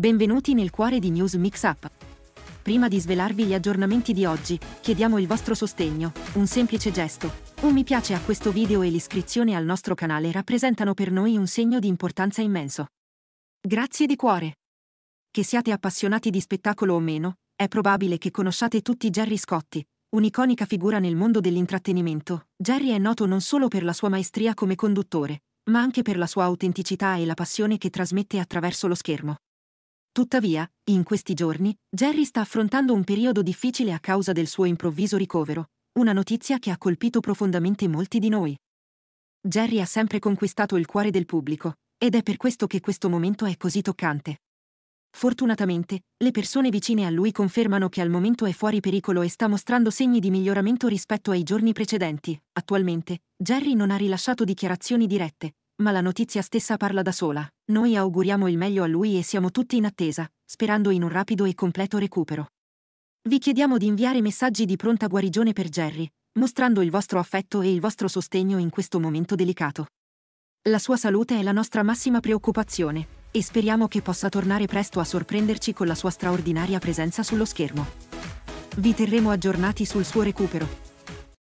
Benvenuti nel cuore di News Mixup. Prima di svelarvi gli aggiornamenti di oggi, chiediamo il vostro sostegno, un semplice gesto. Un mi piace a questo video e l'iscrizione al nostro canale rappresentano per noi un segno di importanza immenso. Grazie di cuore. Che siate appassionati di spettacolo o meno, è probabile che conosciate tutti Jerry Scotti, un'iconica figura nel mondo dell'intrattenimento. Jerry è noto non solo per la sua maestria come conduttore, ma anche per la sua autenticità e la passione che trasmette attraverso lo schermo. Tuttavia, in questi giorni, Jerry sta affrontando un periodo difficile a causa del suo improvviso ricovero, una notizia che ha colpito profondamente molti di noi. Jerry ha sempre conquistato il cuore del pubblico, ed è per questo che questo momento è così toccante. Fortunatamente, le persone vicine a lui confermano che al momento è fuori pericolo e sta mostrando segni di miglioramento rispetto ai giorni precedenti. Attualmente, Jerry non ha rilasciato dichiarazioni dirette, ma la notizia stessa parla da sola. Noi auguriamo il meglio a lui e siamo tutti in attesa, sperando in un rapido e completo recupero. Vi chiediamo di inviare messaggi di pronta guarigione per Jerry, mostrando il vostro affetto e il vostro sostegno in questo momento delicato. La sua salute è la nostra massima preoccupazione, e speriamo che possa tornare presto a sorprenderci con la sua straordinaria presenza sullo schermo. Vi terremo aggiornati sul suo recupero.